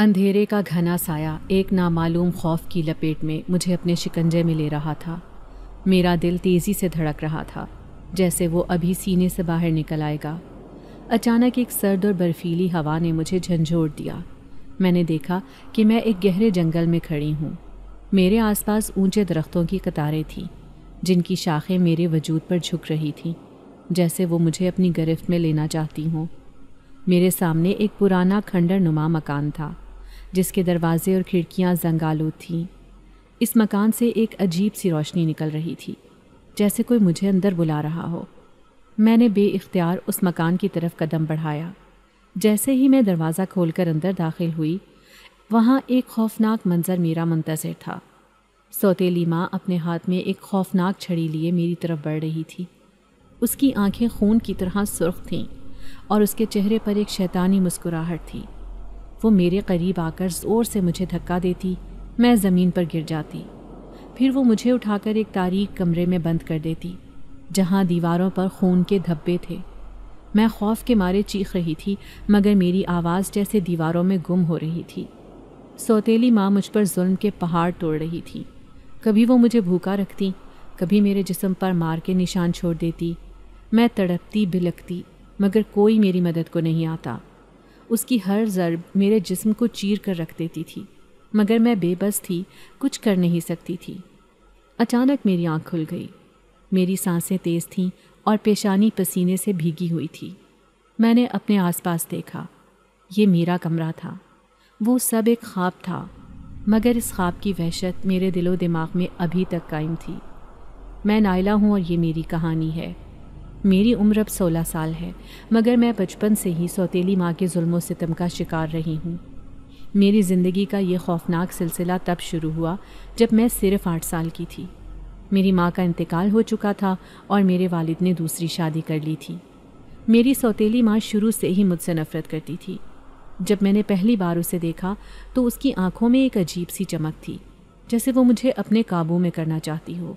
अंधेरे का घना साया एक नामालूम खौफ की लपेट में मुझे अपने शिकंजे में ले रहा था मेरा दिल तेज़ी से धड़क रहा था जैसे वो अभी सीने से बाहर निकल आएगा अचानक एक सर्द और बर्फीली हवा ने मुझे झंझोड़ दिया मैंने देखा कि मैं एक गहरे जंगल में खड़ी हूँ मेरे आसपास ऊंचे दरख्तों की कतारें थीं जिनकी शाखें मेरे वजूद पर झुक रही थीं जैसे वो मुझे अपनी गिरफ्त में लेना चाहती हों मेरे सामने एक पुराना खंडर नुमा मकान था जिसके दरवाजे और खिड़कियां जंगालू थीं इस मकान से एक अजीब सी रोशनी निकल रही थी जैसे कोई मुझे अंदर बुला रहा हो मैंने बेख्तियार उस मकान की तरफ कदम बढ़ाया जैसे ही मैं दरवाज़ा खोलकर अंदर दाखिल हुई वहाँ एक खौफनाक मंजर मेरा मुंतज़र था सौतेली माँ अपने हाथ में एक खौफनाक छड़ी लिए मेरी तरफ बढ़ रही थी उसकी आंखें खून की तरह सुर्ख थीं और उसके चेहरे पर एक शैतानी मुस्कुराहट थी वो मेरे करीब आकर ज़ोर से मुझे धक्का देती मैं ज़मीन पर गिर जाती फिर वो मुझे उठाकर एक तारीख कमरे में बंद कर देती जहाँ दीवारों पर खून के धब्बे थे मैं खौफ के मारे चीख रही थी मगर मेरी आवाज़ जैसे दीवारों में गुम हो रही थी सौतेली माँ मुझ पर जुल्म के पहाड़ तोड़ रही थी कभी वो मुझे भूखा रखती कभी मेरे जिस्म पर मार के निशान छोड़ देती मैं तड़पती बिलकती मगर कोई मेरी मदद को नहीं आता उसकी हर ज़रब मेरे जिस्म को चीर कर रख देती थी मगर मैं बेबस थी कुछ कर नहीं सकती थी अचानक मेरी आँख खुल गई मेरी सांसें तेज़ थीं और पेशानी पसीने से भीगी हुई थी मैंने अपने आसपास देखा ये मेरा कमरा था वो सब एक ख्वाब था मगर इस ख्वाब की वहशत मेरे दिलो दिमाग में अभी तक कायम थी मैं नायला हूँ और ये मेरी कहानी है मेरी उम्र अब सोलह साल है मगर मैं बचपन से ही सौतीली माँ के जुल्मों सितम का शिकार रही हूँ मेरी ज़िंदगी का ये खौफनाक सिलसिला तब शुरू हुआ जब मैं सिर्फ आठ साल की थी मेरी माँ का इंतकाल हो चुका था और मेरे वालिद ने दूसरी शादी कर ली थी मेरी सौतीली माँ शुरू से ही मुझसे नफ़रत करती थी जब मैंने पहली बार उसे देखा तो उसकी आंखों में एक अजीब सी चमक थी जैसे वो मुझे अपने काबू में करना चाहती हो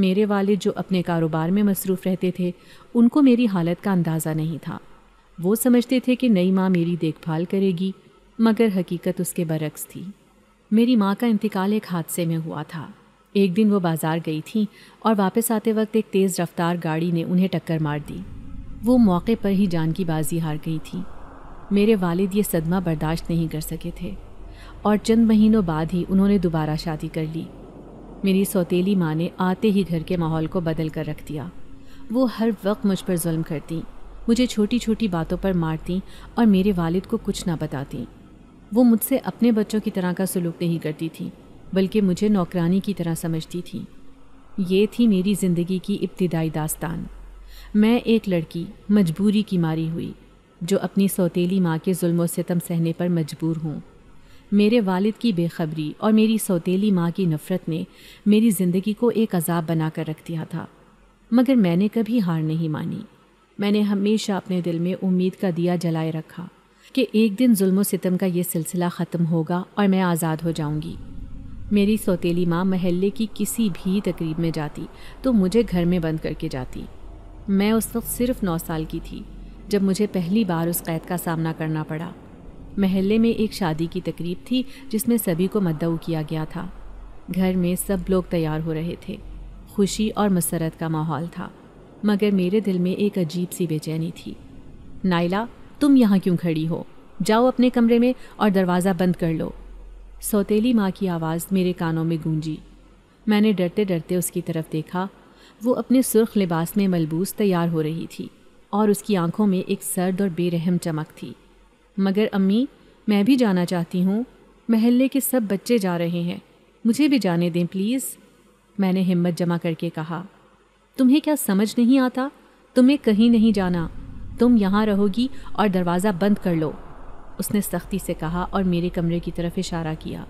मेरे वाले जो अपने कारोबार में मसरूफ़ रहते थे उनको मेरी हालत का अंदाज़ा नहीं था वो समझते थे कि नई माँ मेरी देखभाल करेगी मगर हकीकत उसके बरक्स थी मेरी माँ का इंतकाल एक हादसे में हुआ था एक दिन वो बाज़ार गई थी और वापस आते वक्त एक तेज़ रफ्तार गाड़ी ने उन्हें टक्कर मार दी वो मौके पर ही जान की बाजी हार गई थी मेरे वालिद ये सदमा बर्दाश्त नहीं कर सके थे और चंद महीनों बाद ही उन्होंने दोबारा शादी कर ली मेरी सौतीली माँ ने आते ही घर के माहौल को बदल कर रख दिया वो हर वक्त मुझ पर जुल्म करती मुझे छोटी छोटी बातों पर मारती और मेरे वालिद को कुछ ना बताती वो मुझसे अपने बच्चों की तरह का सलूक नहीं करती थी बल्कि मुझे नौकरानी की तरह समझती थी ये थी मेरी ज़िंदगी की इब्तदाई दास्तान मैं एक लड़की मजबूरी की मारी हुई जो अपनी सौतीली माँ के जुल्म सितम सहने पर मजबूर हूँ मेरे वालिद की बेखबरी और मेरी सौतीली माँ की नफ़रत ने मेरी ज़िंदगी को एक अजाब बना कर रख दिया था मगर मैंने कभी हार नहीं मानी मैंने हमेशा अपने दिल में उम्मीद का दिया जलाए रखा कि एक दिन जुल्म सितम का ये सिलसिला ख़त्म होगा और मैं आज़ाद हो जाऊंगी मेरी सौतीली माँ महल्ले की किसी भी तकरीब में जाती तो मुझे घर में बंद करके जाती मैं उस वक्त सिर्फ नौ साल की थी जब मुझे पहली बार उस कैद का सामना करना पड़ा महल्ले में एक शादी की तकरीब थी जिसमें सभी को मद्दऊ किया गया था घर में सब लोग तैयार हो रहे थे खुशी और मसरत का माहौल था मगर मेरे दिल में एक अजीब सी बेचैनी थी नाइला तुम यहाँ क्यों खड़ी हो जाओ अपने कमरे में और दरवाज़ा बंद कर लो सौतेली माँ की आवाज़ मेरे कानों में गूंजी मैंने डरते डरते उसकी तरफ देखा वो अपने सुर्ख लिबास में मलबूस तैयार हो रही थी और उसकी आंखों में एक सर्द और बेरहम चमक थी मगर अम्मी मैं भी जाना चाहती हूँ महल्ले के सब बच्चे जा रहे हैं मुझे भी जाने दें प्लीज़ मैंने हिम्मत जमा करके कहा तुम्हें क्या समझ नहीं आता तुम्हें कहीं नहीं जाना तुम यहाँ रहोगी और दरवाज़ा बंद कर लो उसने सख्ती से कहा और मेरे कमरे की तरफ इशारा किया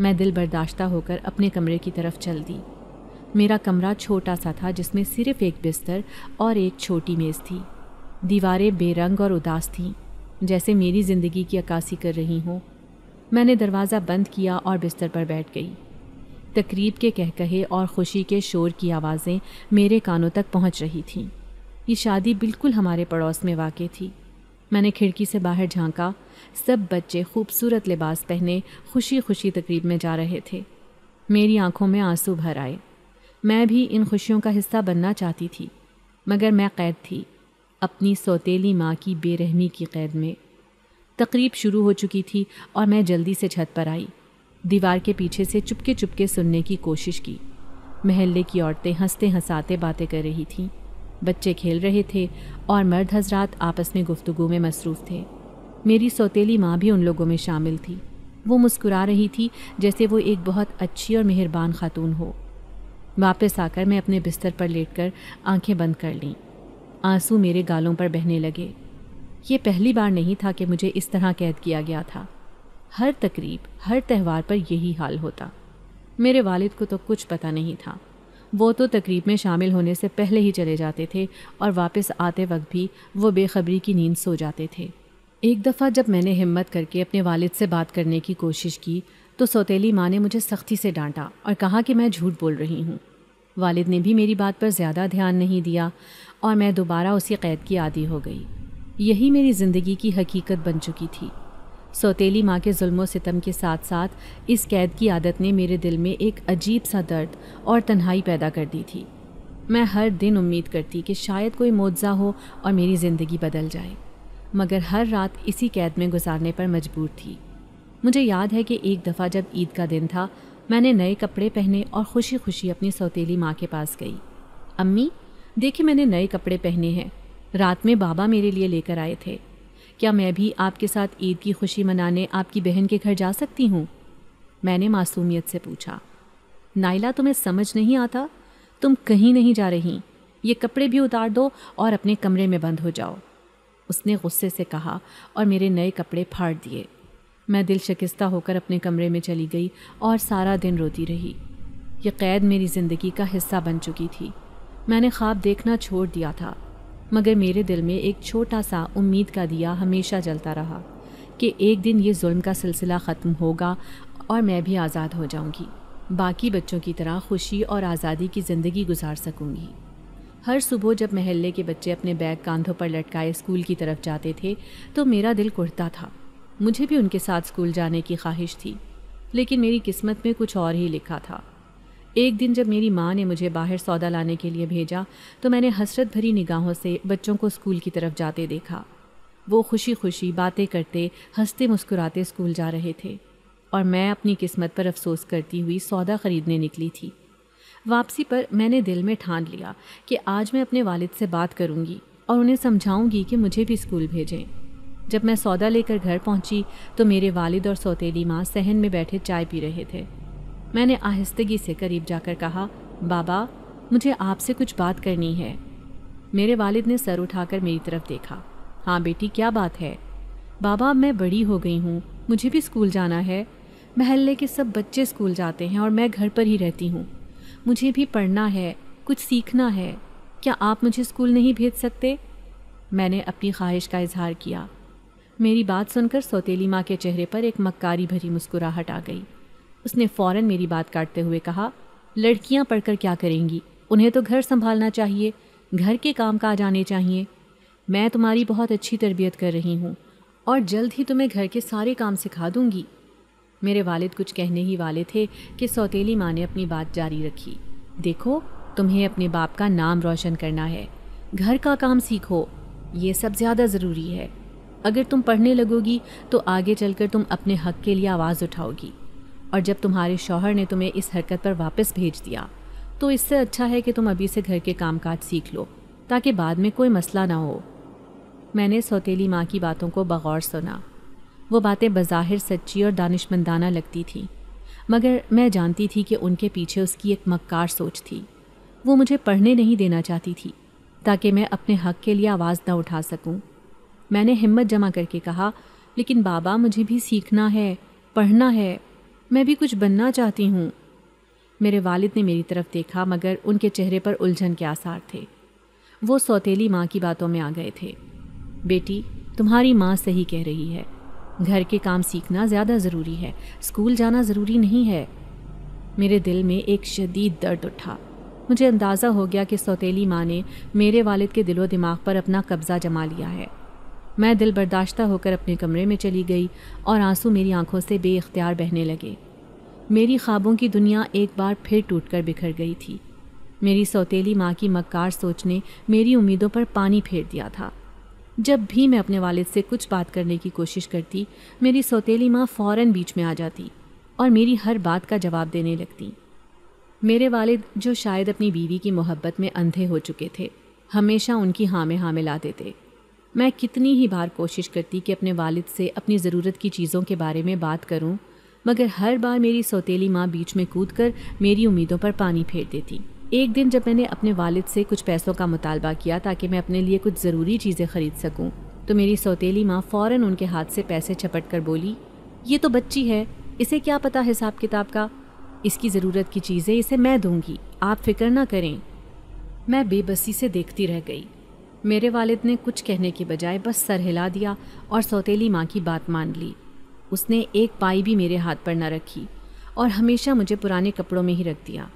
मैं दिल बर्दाश्ता होकर अपने कमरे की तरफ चल दी मेरा कमरा छोटा सा था जिसमें सिर्फ एक बिस्तर और एक छोटी मेज़ थी दीवारें बेरंग और उदास थीं जैसे मेरी ज़िंदगी की अक्सी कर रही हूँ मैंने दरवाज़ा बंद किया और बिस्तर पर बैठ गई तकरीब के कह कहे और ख़ुशी के शोर की आवाज़ें मेरे कानों तक पहुँच रही थीं ये शादी बिल्कुल हमारे पड़ोस में वाक़ थी मैंने खिड़की से बाहर झांका सब बच्चे खूबसूरत लिबास पहने खुशी खुशी तकरीब में जा रहे थे मेरी आंखों में आंसू भर आए मैं भी इन खुशियों का हिस्सा बनना चाहती थी मगर मैं कैद थी अपनी सौतेली माँ की बेरहमी की कैद में तकरीब शुरू हो चुकी थी और मैं जल्दी से छत पर आई दीवार के पीछे से चुपके चुपके सुनने की कोशिश की महल्ले की औरतें हंसते हंसाते बातें कर रही थीं बच्चे खेल रहे थे और मर्द हजरात आपस में गुफ्तगु में मसरूफ़ थे मेरी सौतेली माँ भी उन लोगों में शामिल थी वो मुस्कुरा रही थी जैसे वो एक बहुत अच्छी और मेहरबान खातून हो वापस आकर मैं अपने बिस्तर पर लेटकर आंखें बंद कर लीं आंसू मेरे गालों पर बहने लगे ये पहली बार नहीं था कि मुझे इस तरह कैद किया गया था हर तकरीब हर त्यौहार पर यही हाल होता मेरे वालिद को तो कुछ पता नहीं था वो तो तकरीब में शामिल होने से पहले ही चले जाते थे और वापस आते वक्त भी वो बेखबरी की नींद सो जाते थे एक दफ़ा जब मैंने हिम्मत करके अपने वालिद से बात करने की कोशिश की तो सौतीली माँ ने मुझे सख्ती से डांटा और कहा कि मैं झूठ बोल रही हूँ वालिद ने भी मेरी बात पर ज़्यादा ध्यान नहीं दिया और मैं दोबारा उसी कैद की आदि हो गई यही मेरी ज़िंदगी की हकीकत बन चुकी थी सौतीली माँ के जुल्म सितम के साथ साथ इस कैद की आदत ने मेरे दिल में एक अजीब सा दर्द और तन्हाई पैदा कर दी थी मैं हर दिन उम्मीद करती कि शायद कोई मुआवजा हो और मेरी ज़िंदगी बदल जाए मगर हर रात इसी कैद में गुजारने पर मजबूर थी मुझे याद है कि एक दफ़ा जब ईद का दिन था मैंने नए कपड़े पहने और खुशी खुशी अपनी सौतीली माँ के पास गई अम्मी देखिए मैंने नए कपड़े पहने हैं रात में बाबा मेरे लिए लेकर आए थे क्या मैं भी आपके साथ ईद की खुशी मनाने आपकी बहन के घर जा सकती हूँ मैंने मासूमियत से पूछा नाइला तुम्हें समझ नहीं आता तुम कहीं नहीं जा रही ये कपड़े भी उतार दो और अपने कमरे में बंद हो जाओ उसने गुस्से से कहा और मेरे नए कपड़े फाड़ दिए मैं दिल शिकस्ता होकर अपने कमरे में चली गई और सारा दिन रोती रही ये क़ैद मेरी ज़िंदगी का हिस्सा बन चुकी थी मैंने ख्वाब देखना छोड़ दिया था मगर मेरे दिल में एक छोटा सा उम्मीद का दिया हमेशा जलता रहा कि एक दिन ये जुल्म का सिलसिला ख़त्म होगा और मैं भी आज़ाद हो जाऊंगी बाकी बच्चों की तरह खुशी और आज़ादी की ज़िंदगी गुजार सकूंगी हर सुबह जब महल्ले के बच्चे अपने बैग कंधों पर लटकाए स्कूल की तरफ जाते थे तो मेरा दिल कुड़ता था मुझे भी उनके साथ स्कूल जाने की ख्वाहिश थी लेकिन मेरी किस्मत में कुछ और ही लिखा था एक दिन जब मेरी माँ ने मुझे बाहर सौदा लाने के लिए भेजा तो मैंने हसरत भरी निगाहों से बच्चों को स्कूल की तरफ जाते देखा वो खुशी खुशी बातें करते हंसते मुस्कुराते स्कूल जा रहे थे और मैं अपनी किस्मत पर अफसोस करती हुई सौदा ख़रीदने निकली थी वापसी पर मैंने दिल में ठान लिया कि आज मैं अपने वालिद से बात करूँगी और उन्हें समझाऊँगी कि मुझे भी स्कूल भेजें जब मैं सौदा लेकर घर पहुँची तो मेरे वालिद और सौतेली माँ सहन में बैठे चाय पी रहे थे मैंने आहिस्तगी से करीब जाकर कहा बाबा मुझे आपसे कुछ बात करनी है मेरे वालिद ने सर उठाकर मेरी तरफ देखा हाँ बेटी क्या बात है बाबा मैं बड़ी हो गई हूँ मुझे भी स्कूल जाना है महल्ले के सब बच्चे स्कूल जाते हैं और मैं घर पर ही रहती हूँ मुझे भी पढ़ना है कुछ सीखना है क्या आप मुझे स्कूल नहीं भेज सकते मैंने अपनी ख्वाहिश का इजहार किया मेरी बात सुनकर सौतेली माँ के चेहरे पर एक मक्कारी भरी मुस्कुराहट आ गई उसने फ़ौरन मेरी बात काटते हुए कहा लड़कियां पढ़कर क्या करेंगी उन्हें तो घर संभालना चाहिए घर के काम काज आने चाहिए मैं तुम्हारी बहुत अच्छी तरबियत कर रही हूँ और जल्द ही तुम्हें घर के सारे काम सिखा दूँगी मेरे वालिद कुछ कहने ही वाले थे कि सौतेली माँ ने अपनी बात जारी रखी देखो तुम्हें अपने बाप का नाम रोशन करना है घर का काम सीखो ये सब ज़्यादा ज़रूरी है अगर तुम पढ़ने लगोगी तो आगे चलकर तुम अपने हक के लिए आवाज़ उठाओगी और जब तुम्हारे शौहर ने तुम्हें इस हरकत पर वापस भेज दिया तो इससे अच्छा है कि तुम अभी से घर के कामकाज सीख लो ताकि बाद में कोई मसला ना हो मैंने सौतीली माँ की बातों को बगौर सुना वो बातें बज़ाहिर सच्ची और दानिशमंदाना लगती थीं मगर मैं जानती थी कि उनके पीछे उसकी एक मक्कार सोच थी वो मुझे पढ़ने नहीं देना चाहती थी ताकि मैं अपने हक के लिए आवाज़ ना उठा सकूं। मैंने हिम्मत जमा करके कहा लेकिन बाबा मुझे भी सीखना है पढ़ना है मैं भी कुछ बनना चाहती हूँ मेरे वालिद ने मेरी तरफ देखा मगर उनके चेहरे पर उलझन के आसार थे वो सौतेली माँ की बातों में आ गए थे बेटी तुम्हारी माँ सही कह रही है घर के काम सीखना ज़्यादा ज़रूरी है स्कूल जाना ज़रूरी नहीं है मेरे दिल में एक शदीद दर्द उठा मुझे अंदाज़ा हो गया कि सौतेली माँ ने मेरे वालिद के दिलो दिमाग पर अपना कब्ज़ा जमा लिया है मैं दिल बर्दाश्ता होकर अपने कमरे में चली गई और आंसू मेरी आंखों से बेअ्तियार बहने लगे मेरी ख्वाबों की दुनिया एक बार फिर टूटकर बिखर गई थी मेरी सौतेली माँ की मक्कार सोच ने मेरी उम्मीदों पर पानी फेर दिया था जब भी मैं अपने वालिद से कुछ बात करने की कोशिश करती मेरी सौतेली माँ फ़ौर बीच में आ जाती और मेरी हर बात का जवाब देने लगती मेरे वालिद जो शायद अपनी बीवी की मोहब्बत में अंधे हो चुके थे हमेशा उनकी हाँ में हाँ थे मैं कितनी ही बार कोशिश करती कि अपने वालिद से अपनी ज़रूरत की चीज़ों के बारे में बात करूं, मगर हर बार मेरी सौतीली माँ बीच में कूद कर मेरी उम्मीदों पर पानी फेर देती एक दिन जब मैंने अपने वालिद से कुछ पैसों का मुतालबा किया ताकि मैं अपने लिए कुछ ज़रूरी चीज़ें ख़रीद सकूँ तो मेरी सौतीली माँ फ़ौर उनके हाथ से पैसे छपट कर बोली ये तो बच्ची है इसे क्या पता हिसाब किताब का इसकी ज़रूरत की चीज़ें इसे मैं दूंगी आप फिक्र ना करें मैं बेबसी से देखती रह गई मेरे वालिद ने कुछ कहने के बजाय बस सर हिला दिया और सौतेली माँ की बात मान ली उसने एक पाई भी मेरे हाथ पर न रखी और हमेशा मुझे पुराने कपड़ों में ही रख दिया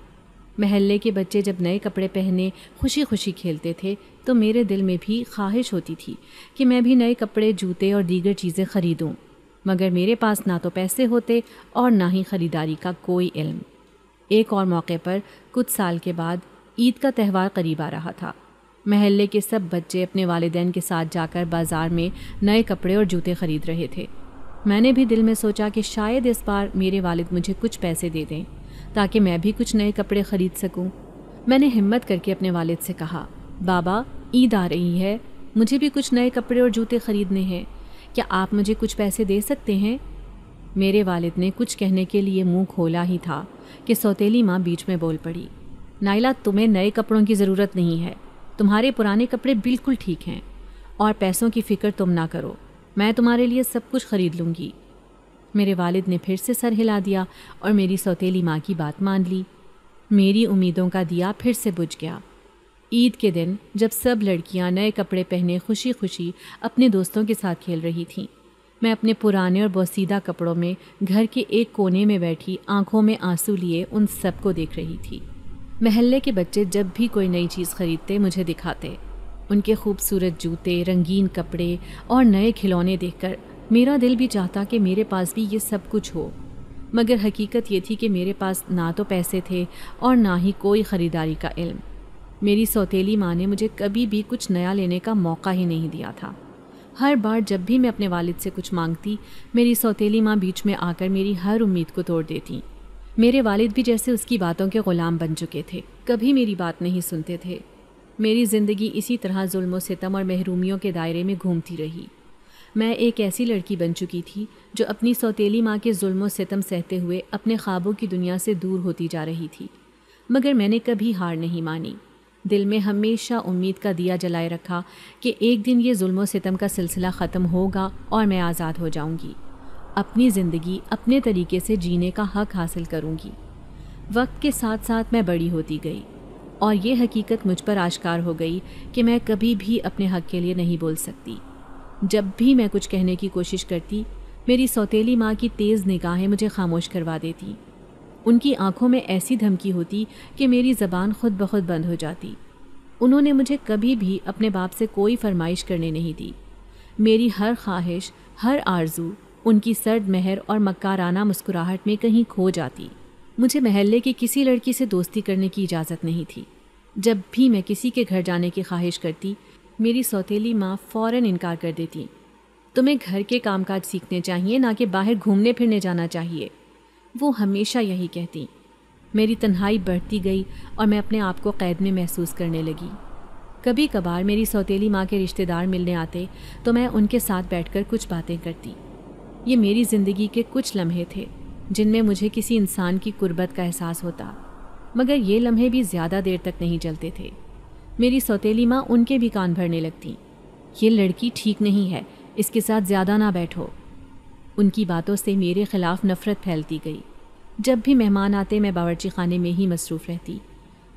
महल्ले के बच्चे जब नए कपड़े पहने खुशी खुशी खेलते थे तो मेरे दिल में भी ख्वाहिश होती थी कि मैं भी नए कपड़े जूते और दीगर चीज़ें ख़रीदूँ मगर मेरे पास ना तो पैसे होते और ना ही ख़रीदारी का कोई इल्म एक और मौके पर कुछ साल के बाद ईद का त्यौहार करीब आ रहा था महल्ले के सब बच्चे अपने वालदेन के साथ जाकर बाज़ार में नए कपड़े और जूते ख़रीद रहे थे मैंने भी दिल में सोचा कि शायद इस बार मेरे वालिद मुझे कुछ पैसे दे दें ताकि मैं भी कुछ नए कपड़े ख़रीद सकूं। मैंने हिम्मत करके अपने वालिद से कहा बाबा ईद आ रही है मुझे भी कुछ नए कपड़े और जूते ख़रीदने हैं क्या आप मुझे कुछ पैसे दे सकते हैं मेरे वालिद ने कुछ कहने के लिए मुंह खोला ही था कि सौतेली माँ बीच में बोल पड़ी नाइला तुम्हें नए कपड़ों की ज़रूरत नहीं है तुम्हारे पुराने कपड़े बिल्कुल ठीक हैं और पैसों की फ़िक्र तुम ना करो मैं तुम्हारे लिए सब कुछ ख़रीद लूँगी मेरे वालिद ने फिर से सर हिला दिया और मेरी सौतीली माँ की बात मान ली मेरी उम्मीदों का दिया फिर से बुझ गया ईद के दिन जब सब लड़कियाँ नए कपड़े पहने खुशी खुशी अपने दोस्तों के साथ खेल रही थीं मैं अपने पुराने और बोसीदा कपड़ों में घर के एक कोने में बैठी आंखों में आंसू लिए उन सबको देख रही थी महल्ले के बच्चे जब भी कोई नई चीज़ खरीदते मुझे दिखाते उनके खूबसूरत जूते रंगीन कपड़े और नए खिलौने देखकर मेरा दिल भी चाहता कि मेरे पास भी ये सब कुछ हो मगर हकीकत ये थी कि मेरे पास ना तो पैसे थे और ना ही कोई ख़रीदारी का इल्म मेरी सौतीली माँ ने मुझे कभी भी कुछ नया लेने का मौका ही नहीं दिया था हर बार जब भी मैं अपने वालिद से कुछ मांगती मेरी सौतीली माँ बीच में आकर मेरी हर उम्मीद को तोड़ देती मेरे वालिद भी जैसे उसकी बातों के ग़ुलाम बन चुके थे कभी मेरी बात नहीं सुनते थे मेरी ज़िंदगी इसी तरह जुल्म सितम और महरूमियों के दायरे में घूमती रही मैं एक ऐसी लड़की बन चुकी थी जो अपनी सौतीली माँ के जुल्म सितम सहते हुए अपने ख्वाबों की दुनिया से दूर होती जा रही थी मगर मैंने कभी हार नहीं मानी दिल में हमेशा उम्मीद का दिया जलाए रखा कि एक दिन ये जुल्म सितम का सिलसिला ख़त्म होगा और मैं आज़ाद हो जाऊँगी अपनी ज़िंदगी अपने तरीके से जीने का हक हासिल करूँगी वक्त के साथ साथ मैं बड़ी होती गई और ये हकीकत मुझ पर आश्कार हो गई कि मैं कभी भी अपने हक के लिए नहीं बोल सकती जब भी मैं कुछ कहने की कोशिश करती मेरी सौतेली माँ की तेज़ निगाहें मुझे खामोश करवा देती उनकी आंखों में ऐसी धमकी होती कि मेरी ज़बान खुद ब खुद बंद हो जाती उन्होंने मुझे कभी भी अपने बाप से कोई फरमाइश करने नहीं दी मेरी हर ख्वाहिश हर आरजू उनकी सर्द महर और मक्काराना मुस्कुराहट में कहीं खो जाती मुझे महल्ले की किसी लड़की से दोस्ती करने की इजाज़त नहीं थी जब भी मैं किसी के घर जाने की ख्वाहिश करती मेरी सौतेली माँ फ़ौर इनकार कर देती तुम्हें घर के कामकाज सीखने चाहिए ना कि बाहर घूमने फिरने जाना चाहिए वो हमेशा यही कहती मेरी तन्हाई बढ़ती गई और मैं अपने आप को कैद में महसूस करने लगी कभी कभार मेरी सौतेली माँ के रिश्तेदार मिलने आते तो मैं उनके साथ बैठकर कुछ बातें करती ये मेरी ज़िंदगी के कुछ लम्हे थे जिनमें मुझे किसी इंसान की कुर्बत का एहसास होता मगर ये लम्हे भी ज़्यादा देर तक नहीं चलते थे मेरी सौतेली माँ उनके भी कान भरने लगती ये लड़की ठीक नहीं है इसके साथ ज़्यादा ना बैठो उनकी बातों से मेरे ख़िलाफ़ नफ़रत फैलती गई जब भी मेहमान आते मैं बावर्ची खाने में ही मसरूफ़ रहती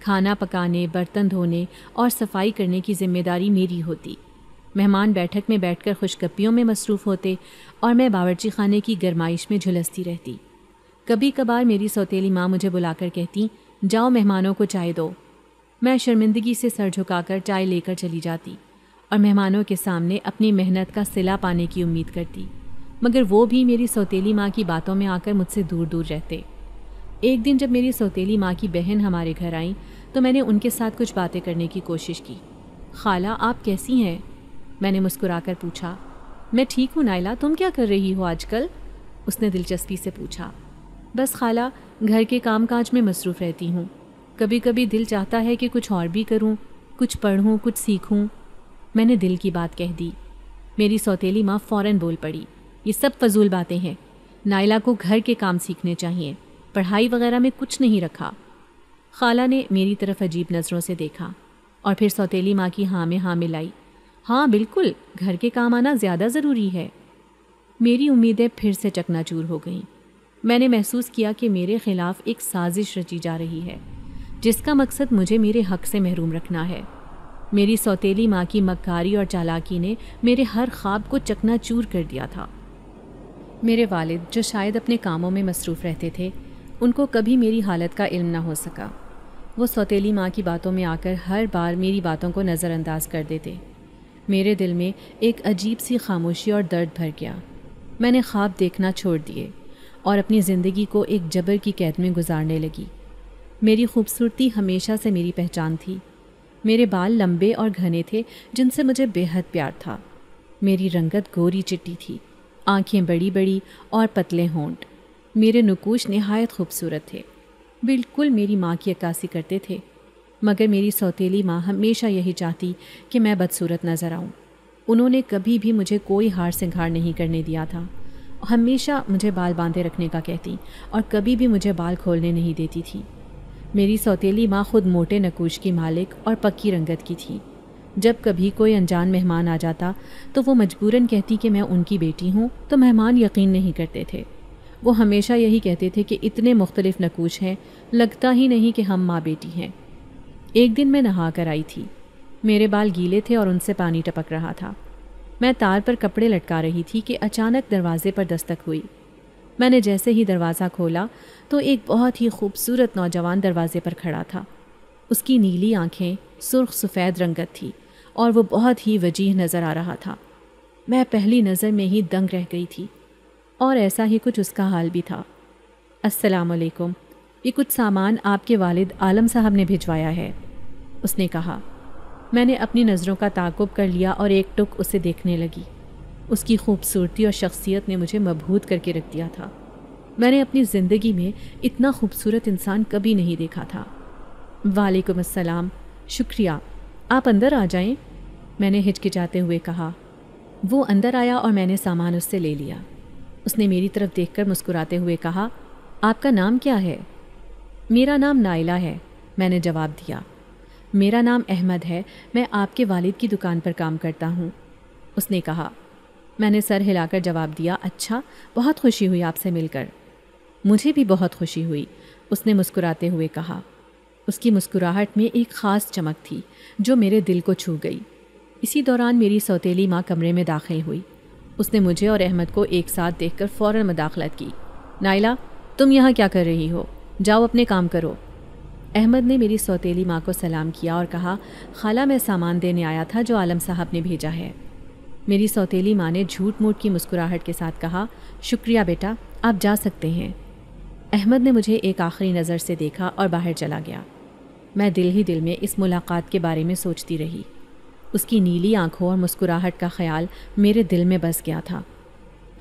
खाना पकाने बर्तन धोने और सफाई करने की जिम्मेदारी मेरी होती मेहमान बैठक में बैठकर खुशगप्पियों में मसरूफ़ होते और मैं बावरची खाने की गरमाइश में झुलसती रहती कभी कभार मेरी सौतीली माँ मुझे बुलाकर कहती जाओ मेहमानों को चाय दो मैं शर्मिंदगी से सर झुकाकर चाय लेकर चली जाती और मेहमानों के सामने अपनी मेहनत का सिला पाने की उम्मीद करती मगर वो भी मेरी सौतीली माँ की बातों में आकर मुझसे दूर दूर रहते एक दिन जब मेरी सौतीली माँ की बहन हमारे घर आई तो मैंने उनके साथ कुछ बातें करने की कोशिश की खाला आप कैसी हैं मैंने मुस्कुराकर पूछा मैं ठीक हूँ नायला तुम क्या कर रही हो आजकल उसने दिलचस्पी से पूछा बस खाला घर के काम काज में मसरूफ़ रहती हूँ कभी कभी दिल चाहता है कि कुछ और भी करूँ कुछ पढ़ूँ कुछ सीखूँ मैंने दिल की बात कह दी मेरी सौतेली माँ फ़ौर बोल पड़ी ये सब फजूल बातें हैं नायला को घर के काम सीखने चाहिए पढ़ाई वगैरह में कुछ नहीं रखा खाला ने मेरी तरफ अजीब नज़रों से देखा और फिर सौतेली माँ की हाँ में हाँ मिलाई हाँ बिल्कुल घर के काम आना ज़्यादा ज़रूरी है मेरी उम्मीदें फिर से चकनाचूर हो गईं मैंने महसूस किया कि मेरे खिलाफ एक साजिश रची जा रही है जिसका मकसद मुझे मेरे हक से महरूम रखना है मेरी सौतेली माँ की मक्कारी और चालाकी ने मेरे हर ख्वाब को चकनाचूर कर दिया था मेरे वालिद जो शायद अपने कामों में मसरूफ़ रहते थे उनको कभी मेरी हालत का इल्म ना हो सका वो सौतेली माँ की बातों में आकर हर बार मेरी बातों को नज़रअंदाज कर देते मेरे दिल में एक अजीब सी खामोशी और दर्द भर गया मैंने ख्वाब देखना छोड़ दिए और अपनी ज़िंदगी को एक जबर की कैद में गुजारने लगी मेरी खूबसूरती हमेशा से मेरी पहचान थी मेरे बाल लंबे और घने थे जिनसे मुझे बेहद प्यार था मेरी रंगत गोरी चिट्टी थी आंखें बड़ी बड़ी और पतले होंट मेरे नकूश नहायत खूबसूरत थे बिल्कुल मेरी माँ की अक्कासी करते थे मगर मेरी सौतीली माँ हमेशा यही चाहती कि मैं बदसूरत नज़र आऊँ उन्होंने कभी भी मुझे कोई हार सिंगार नहीं करने दिया था हमेशा मुझे बाल बांधे रखने का कहती और कभी भी मुझे बाल खोलने नहीं देती थी मेरी सौतीली माँ खुद मोटे नकूश की मालिक और पक्की रंगत की थी जब कभी कोई अनजान मेहमान आ जाता तो वो मजबूरन कहती कि मैं उनकी बेटी हूँ तो मेहमान यकीन नहीं करते थे वो हमेशा यही कहते थे कि इतने मुख्तलिफ नकूश हैं लगता ही नहीं कि हम माँ बेटी हैं एक दिन मैं नहा कर आई थी मेरे बाल गीले थे और उनसे पानी टपक रहा था मैं तार पर कपड़े लटका रही थी कि अचानक दरवाजे पर दस्तक हुई मैंने जैसे ही दरवाज़ा खोला तो एक बहुत ही खूबसूरत नौजवान दरवाजे पर खड़ा था उसकी नीली आंखें सुर्ख सफ़ेद रंगत थी और वो बहुत ही वजीह नज़र आ रहा था मैं पहली नज़र में ही दंग रह गई थी और ऐसा ही कुछ उसका हाल भी था असलकुम ये कुछ सामान आपके वालिद आलम साहब ने भिजवाया है उसने कहा मैंने अपनी नज़रों का ताकुब कर लिया और एक टुक उसे देखने लगी उसकी खूबसूरती और शख्सियत ने मुझे मबहूत करके रख दिया था मैंने अपनी ज़िंदगी में इतना खूबसूरत इंसान कभी नहीं देखा था वालेकुम अस्सलाम शुक्रिया आप अंदर आ जाएं मैंने हिचकिचाते हुए कहा वो अंदर आया और मैंने सामान उससे ले लिया उसने मेरी तरफ़ देख मुस्कुराते हुए कहा आपका नाम क्या है मेरा नाम नाइला है मैंने जवाब दिया मेरा नाम अहमद है मैं आपके वालिद की दुकान पर काम करता हूँ उसने कहा मैंने सर हिलाकर जवाब दिया अच्छा बहुत खुशी हुई आपसे मिलकर मुझे भी बहुत खुशी हुई उसने मुस्कुराते हुए कहा उसकी मुस्कुराहट में एक ख़ास चमक थी जो मेरे दिल को छू गई इसी दौरान मेरी सौतेली माँ कमरे में दाखिल हुई उसने मुझे और अहमद को एक साथ देखकर फ़ौर मुदाखलत की नाइला तुम यहाँ क्या कर रही हो जाओ अपने काम करो अहमद ने मेरी सौतेली माँ को सलाम किया और कहा खाला मैं सामान देने आया था जो आलम साहब ने भेजा है मेरी सौतेली माँ ने झूठ मूठ की मुस्कुराहट के साथ कहा शुक्रिया बेटा आप जा सकते हैं अहमद ने मुझे एक आखिरी नज़र से देखा और बाहर चला गया मैं दिल ही दिल में इस मुलाकात के बारे में सोचती रही उसकी नीली आंखों और मुस्कुराहट का ख्याल मेरे दिल में बस गया था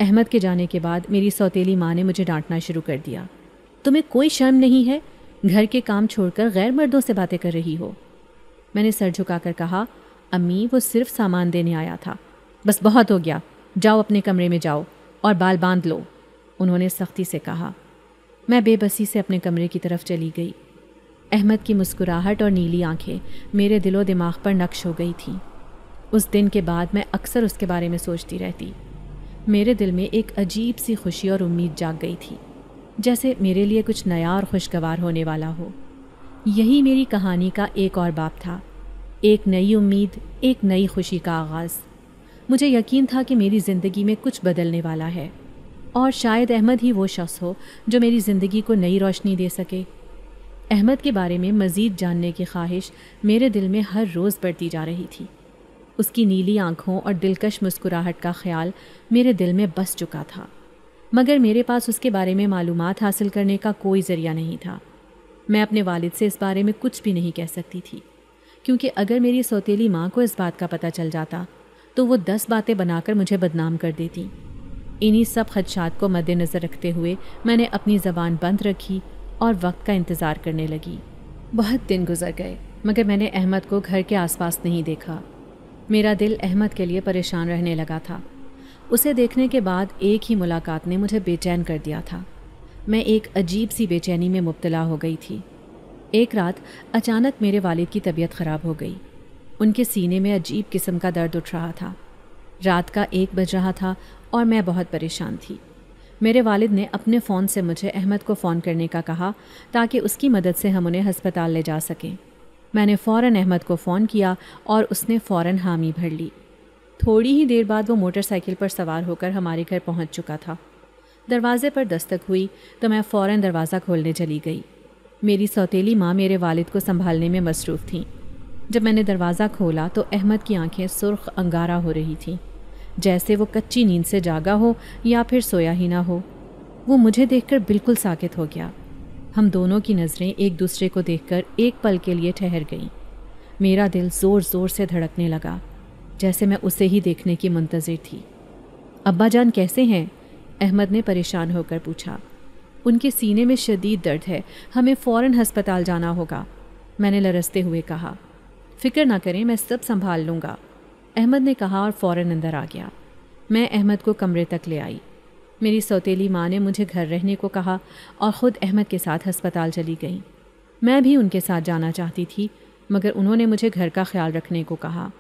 अहमद के जाने के बाद मेरी सौतेली माँ ने मुझे डांटना शुरू कर दिया तुम्हें कोई शर्म नहीं है घर के काम छोड़कर गैर मर्दों से बातें कर रही हो मैंने सर झुकाकर कहा अम्मी वो सिर्फ सामान देने आया था बस बहुत हो गया जाओ अपने कमरे में जाओ और बाल बांध लो उन्होंने सख्ती से कहा मैं बेबसी से अपने कमरे की तरफ चली गई अहमद की मुस्कुराहट और नीली आंखें मेरे दिलो दिमाग पर नक्श हो गई थीं उस दिन के बाद मैं अक्सर उसके बारे में सोचती रहती मेरे दिल में एक अजीब सी खुशी और उम्मीद जाग गई थी जैसे मेरे लिए कुछ नया और खुशगवार होने वाला हो यही मेरी कहानी का एक और बाप था एक नई उम्मीद एक नई खुशी का आगाज़ मुझे यकीन था कि मेरी ज़िंदगी में कुछ बदलने वाला है और शायद अहमद ही वो शख्स हो जो मेरी ज़िंदगी को नई रोशनी दे सके अहमद के बारे में मज़ीद जानने की ख्वाहिश मेरे दिल में हर रोज़ बढ़ती जा रही थी उसकी नीली आँखों और दिलकश मुस्कुराहट का ख्याल मेरे दिल में बस चुका था मगर मेरे पास उसके बारे में मालूम हासिल करने का कोई ज़रिया नहीं था मैं अपने वालिद से इस बारे में कुछ भी नहीं कह सकती थी क्योंकि अगर मेरी सौतीली माँ को इस बात का पता चल जाता तो वो दस बातें बनाकर मुझे बदनाम कर देती इन्हीं सब खदशात को मद्देनज़र रखते हुए मैंने अपनी ज़बान बंद रखी और वक्त का इंतज़ार करने लगी बहुत दिन गुजर गए मगर मैंने अहमद को घर के आसपास नहीं देखा मेरा दिल अहमद के लिए परेशान रहने लगा था उसे देखने के बाद एक ही मुलाकात ने मुझे बेचैन कर दिया था मैं एक अजीब सी बेचैनी में मुबतला हो गई थी एक रात अचानक मेरे वालिद की तबीयत ख़राब हो गई उनके सीने में अजीब किस्म का दर्द उठ रहा था रात का एक बज रहा था और मैं बहुत परेशान थी मेरे वालिद ने अपने फ़ोन से मुझे अहमद को फ़ोन करने का कहा ताकि उसकी मदद से हम उन्हें हस्पताल ले जा सकें मैंने फ़ौर अहमद को फ़ोन किया और उसने फ़ौर हामी भर ली थोड़ी ही देर बाद वो मोटरसाइकिल पर सवार होकर हमारे घर पहुंच चुका था दरवाजे पर दस्तक हुई तो मैं फ़ौरन दरवाज़ा खोलने चली गई मेरी सौतीली माँ मेरे वालिद को संभालने में मसरूफ़ थी जब मैंने दरवाज़ा खोला तो अहमद की आंखें सुर्ख अंगारा हो रही थीं जैसे वो कच्ची नींद से जागा हो या फिर सोया ही ना हो वो मुझे देखकर बिल्कुल साकित हो गया हम दोनों की नज़रें एक दूसरे को देखकर एक पल के लिए ठहर गईं मेरा दिल ज़ोर ज़ोर से धड़कने लगा जैसे मैं उसे ही देखने की मंतजर थी अब्बा जान कैसे हैं अहमद ने परेशान होकर पूछा उनके सीने में शदीद दर्द है हमें फ़ौर हस्पताल जाना होगा मैंने लरसते हुए कहा फ़िक्र ना करें मैं सब संभाल लूँगा अहमद ने कहा और फ़ौर अंदर आ गया मैं अहमद को कमरे तक ले आई मेरी सौतीली माँ ने मुझे घर रहने को कहा और ख़ुद अहमद के साथ हस्पताल चली गई मैं भी उनके साथ जाना चाहती थी मगर उन्होंने मुझे घर का ख्याल रखने को कहा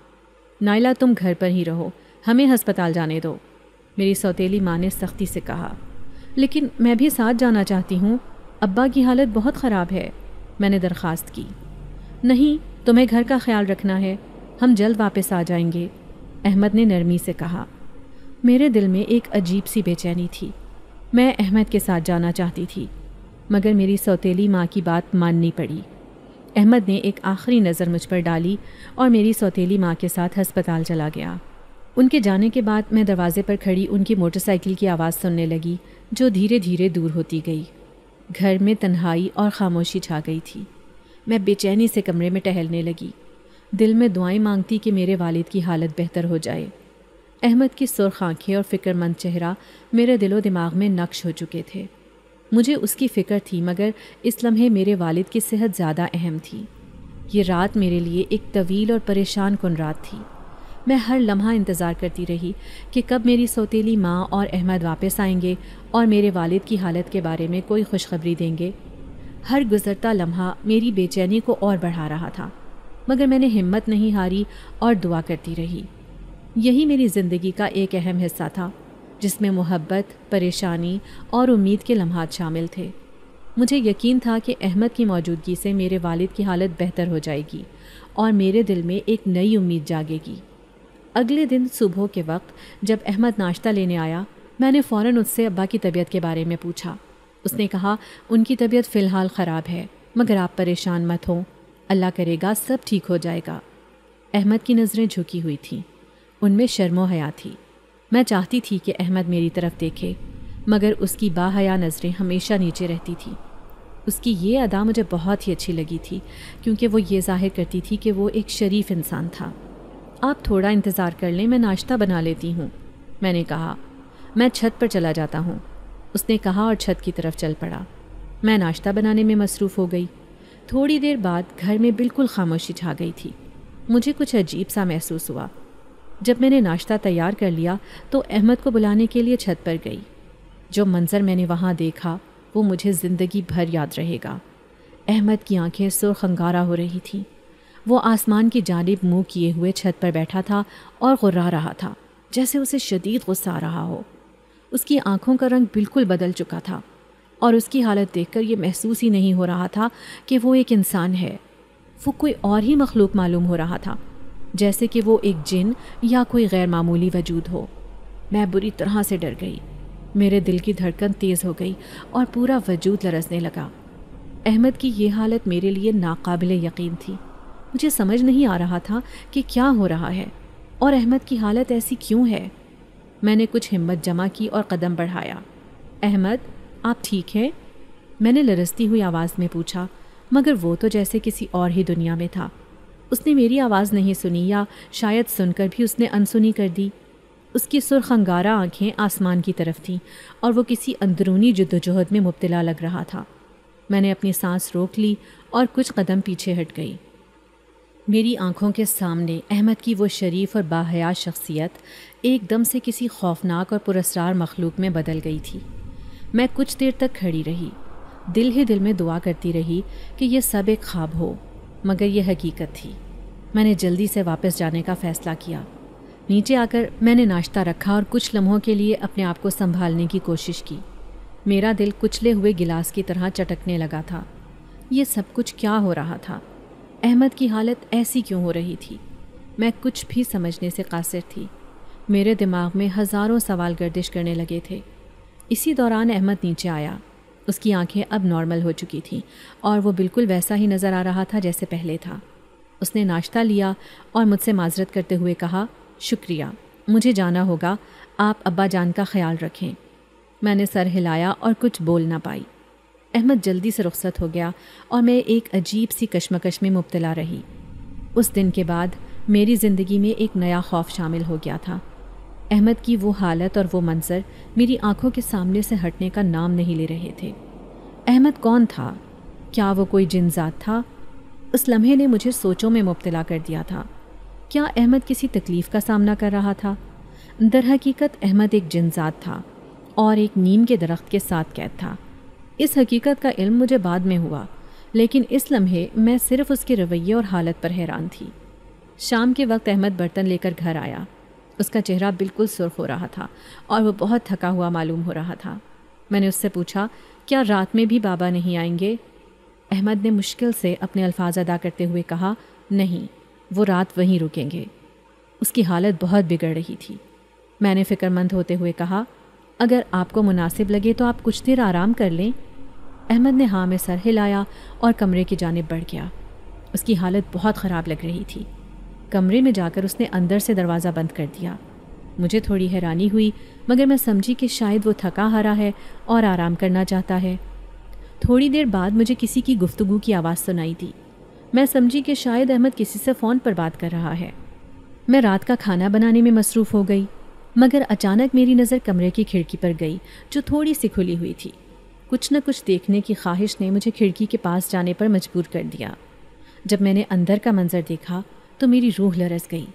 नाइला तुम घर पर ही रहो हमें हस्पताल जाने दो मेरी सौतेली माँ ने सख्ती से कहा लेकिन मैं भी साथ जाना चाहती हूँ अब्बा की हालत बहुत ख़राब है मैंने दरख्वास्त की नहीं तुम्हें घर का ख्याल रखना है हम जल्द वापस आ जाएंगे अहमद ने नरमी से कहा मेरे दिल में एक अजीब सी बेचैनी थी मैं अहमद के साथ जाना चाहती थी मगर मेरी सौतेली माँ की बात माननी पड़ी अहमद ने एक आखिरी नज़र मुझ पर डाली और मेरी सौतीली माँ के साथ हस्पताल चला गया उनके जाने के बाद मैं दरवाजे पर खड़ी उनकी मोटरसाइकिल की आवाज़ सुनने लगी जो धीरे धीरे दूर होती गई घर में तन्हाई और ख़ामोशी छा गई थी मैं बेचैनी से कमरे में टहलने लगी दिल में दुआएं मांगती कि मेरे वालिद की हालत बेहतर हो जाए अहमद की सुर्ख आँखें और फ़िक्रमंद चेहरा मेरे दिलो दिमाग में नक्श हो चुके थे मुझे उसकी फ़िक्र थी मगर इस लम्हे मेरे वालिद की सेहत ज़्यादा अहम थी ये रात मेरे लिए एक तवील और परेशान कन रात थी मैं हर लम्हा इंतज़ार करती रही कि कब मेरी सौतीली माँ और अहमद वापस आएंगे और मेरे वालिद की हालत के बारे में कोई खुशखबरी देंगे हर गुज़रता लम्हा मेरी बेचैनी को और बढ़ा रहा था मगर मैंने हिम्मत नहीं हारी और दुआ करती रही यही मेरी ज़िंदगी का एक अहम हिस्सा था जिसमें मोहब्बत परेशानी और उम्मीद के लम्हात शामिल थे मुझे यकीन था कि अहमद की मौजूदगी से मेरे वालिद की हालत बेहतर हो जाएगी और मेरे दिल में एक नई उम्मीद जागेगी अगले दिन सुबह के वक्त जब अहमद नाश्ता लेने आया मैंने फ़ौर उससे अब्बा की तबीयत के बारे में पूछा उसने कहा उनकी तबीयत फ़िलहाल ख़राब है मगर आप परेशान मत हों अल्लाह करेगा सब ठीक हो जाएगा अहमद की नज़रें झुकी हुई थीं उनमें शर्मो हया थी मैं चाहती थी कि अहमद मेरी तरफ देखे मगर उसकी बाहया नज़रें हमेशा नीचे रहती थी उसकी ये अदा मुझे बहुत ही अच्छी लगी थी क्योंकि वो ये जाहिर करती थी कि वो एक शरीफ इंसान था आप थोड़ा इंतज़ार कर लें मैं नाश्ता बना लेती हूँ मैंने कहा मैं छत पर चला जाता हूँ उसने कहा और छत की तरफ चल पड़ा मैं नाश्ता बनाने में मसरूफ़ हो गई थोड़ी देर बाद घर में बिल्कुल खामोशी छा गई थी मुझे कुछ अजीब सा महसूस हुआ जब मैंने नाश्ता तैयार कर लिया तो अहमद को बुलाने के लिए छत पर गई जो मंज़र मैंने वहाँ देखा वो मुझे ज़िंदगी भर याद रहेगा अहमद की आंखें सुरख अंगारा हो रही थी वो आसमान की जानब मुंह किए हुए छत पर बैठा था और गुर्रा रहा था जैसे उसे शदीद गुस्सा आ रहा हो उसकी आंखों का रंग बिल्कुल बदल चुका था और उसकी हालत देखकर ये महसूस ही नहीं हो रहा था कि वो एक इंसान है वो कोई और ही मखलूक मालूम हो रहा था जैसे कि वो एक जिन या कोई गैर मामूली वजूद हो मैं बुरी तरह से डर गई मेरे दिल की धड़कन तेज़ हो गई और पूरा वजूद लरसने लगा अहमद की ये हालत मेरे लिए नाकबिल यकीन थी मुझे समझ नहीं आ रहा था कि क्या हो रहा है और अहमद की हालत ऐसी क्यों है मैंने कुछ हिम्मत जमा की और कदम बढ़ाया अहमद आप ठीक हैं मैंने लरसती हुई आवाज़ में पूछा मगर वो तो जैसे किसी और ही दुनिया में था उसने मेरी आवाज़ नहीं सुनी या शायद सुनकर भी उसने अनसुनी कर दी उसकी सुरख अंगारा आँखें आसमान की तरफ थीं और वो किसी अंदरूनी जद्दोजहद में मुबतला लग रहा था मैंने अपनी सांस रोक ली और कुछ कदम पीछे हट गई मेरी आंखों के सामने अहमद की वो शरीफ और बाहया शख्सियत एकदम से किसी खौफनाक और पुरस्ार मखलूक में बदल गई थी मैं कुछ देर तक खड़ी रही दिल ही दिल में दुआ करती रही कि यह सब एक ख्वाब हो मगर यह हकीकत थी मैंने जल्दी से वापस जाने का फ़ैसला किया नीचे आकर मैंने नाश्ता रखा और कुछ लम्हों के लिए अपने आप को संभालने की कोशिश की मेरा दिल कुचले हुए गिलास की तरह चटकने लगा था ये सब कुछ क्या हो रहा था अहमद की हालत ऐसी क्यों हो रही थी मैं कुछ भी समझने से कासिर थी मेरे दिमाग में हज़ारों सवाल गर्दिश करने लगे थे इसी दौरान अहमद नीचे आया उसकी आंखें अब नॉर्मल हो चुकी थीं और वो बिल्कुल वैसा ही नज़र आ रहा था जैसे पहले था उसने नाश्ता लिया और मुझसे माजरत करते हुए कहा शुक्रिया मुझे जाना होगा आप अब्बा जान का ख्याल रखें मैंने सर हिलाया और कुछ बोल ना पाई अहमद जल्दी से रुख्सत हो गया और मैं एक अजीब सी कश्मकश में मुबतला रही उस दिन के बाद मेरी ज़िंदगी में एक नया खौफ शामिल हो गया था अहमद की वो हालत और वो मंज़र मेरी आंखों के सामने से हटने का नाम नहीं ले रहे थे अहमद कौन था क्या वो कोई जिनजात था उस लम्हे ने मुझे सोचों में मुबतला कर दिया था क्या अहमद किसी तकलीफ़ का सामना कर रहा था दर हकीकत अहमद एक जिनजात था और एक नीम के दरख्त के साथ कैद था इस हकीकत का इल्म मुझे बाद में हुआ लेकिन इस लम्हे मैं सिर्फ उसके रवैये और हालत पर हैरान थी शाम के वक्त अहमद बर्तन लेकर घर आया उसका चेहरा बिल्कुल सुर्ख हो रहा था और वो बहुत थका हुआ मालूम हो रहा था मैंने उससे पूछा क्या रात में भी बाबा नहीं आएंगे अहमद ने मुश्किल से अपने अल्फाज अदा करते हुए कहा नहीं वो रात वहीं रुकेंगे उसकी हालत बहुत बिगड़ रही थी मैंने फ़िक्रमंद होते हुए कहा अगर आपको मुनासिब लगे तो आप कुछ देर आराम कर लें अहमद ने हाँ में सर हिलाया और कमरे की जानब बढ़ गया उसकी हालत बहुत ख़राब लग रही थी कमरे में जाकर उसने अंदर से दरवाज़ा बंद कर दिया मुझे थोड़ी हैरानी हुई मगर मैं समझी कि शायद वो थका हारा है और आराम करना चाहता है थोड़ी देर बाद मुझे किसी की गुफ्तगु की आवाज़ सुनाई दी मैं समझी कि शायद अहमद किसी से फ़ोन पर बात कर रहा है मैं रात का खाना बनाने में मसरूफ़ हो गई मगर अचानक मेरी नज़र कमरे की खिड़की पर गई जो थोड़ी सी खुली हुई थी कुछ न कुछ देखने की ख्वाहिश ने मुझे खिड़की के पास जाने पर मजबूर कर दिया जब मैंने अंदर का मंज़र देखा तो मेरी रूह लरस गई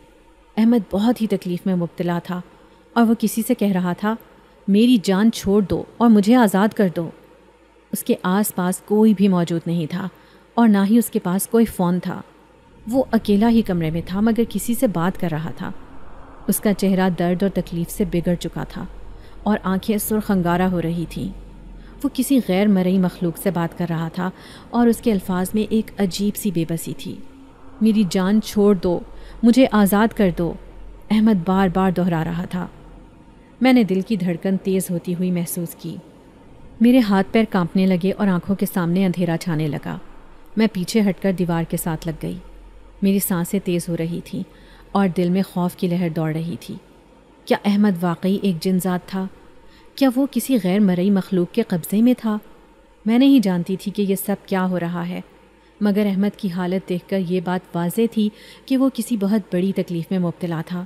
अहमद बहुत ही तकलीफ़ में मुबतला था और वह किसी से कह रहा था मेरी जान छोड़ दो और मुझे आज़ाद कर दो उसके आस पास कोई भी मौजूद नहीं था और ना ही उसके पास कोई फ़ोन था वो अकेला ही कमरे में था मगर किसी से बात कर रहा था उसका चेहरा दर्द और तकलीफ़ से बिगड़ चुका था और आंखें सुरखंगारा हो रही थीं वो किसी गैर मरई मखलूक से बात कर रहा था और उसके अल्फाज में एक अजीब सी बेबसी थी मेरी जान छोड़ दो मुझे आज़ाद कर दो अहमद बार बार दोहरा रहा था मैंने दिल की धड़कन तेज़ होती हुई महसूस की मेरे हाथ पैर कांपने लगे और आंखों के सामने अंधेरा छाने लगा मैं पीछे हटकर दीवार के साथ लग गई मेरी सांसें तेज़ हो रही थीं और दिल में खौफ की लहर दौड़ रही थी क्या अहमद वाकई एक जिनजात था क्या वो किसी गैर मरई मखलूक के कब्ज़े में था मैं नहीं जानती थी कि यह सब क्या हो रहा है मगर अहमद की हालत देखकर ये बात वाज थी कि वो किसी बहुत बड़ी तकलीफ़ में मुबतला था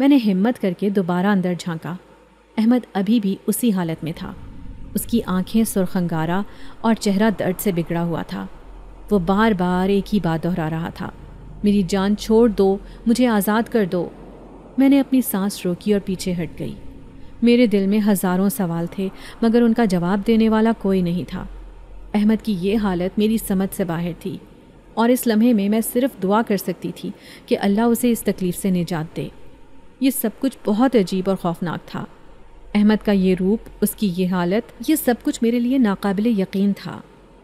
मैंने हिम्मत करके दोबारा अंदर झांका अहमद अभी भी उसी हालत में था उसकी आंखें सुरखंगारा और चेहरा दर्द से बिगड़ा हुआ था वो बार बार एक ही बात दोहरा रहा था मेरी जान छोड़ दो मुझे आज़ाद कर दो मैंने अपनी सांस रोकी और पीछे हट गई मेरे दिल में हज़ारों सवाल थे मगर उनका जवाब देने वाला कोई नहीं था अहमद की ये हालत मेरी समझ से बाहर थी और इस लम्हे में मैं सिर्फ दुआ कर सकती थी कि अल्लाह उसे इस तकलीफ़ से निजात दे ये सब कुछ बहुत अजीब और खौफनाक था अहमद का ये रूप उसकी ये हालत ये सब कुछ मेरे लिए नाकबिल यकीन था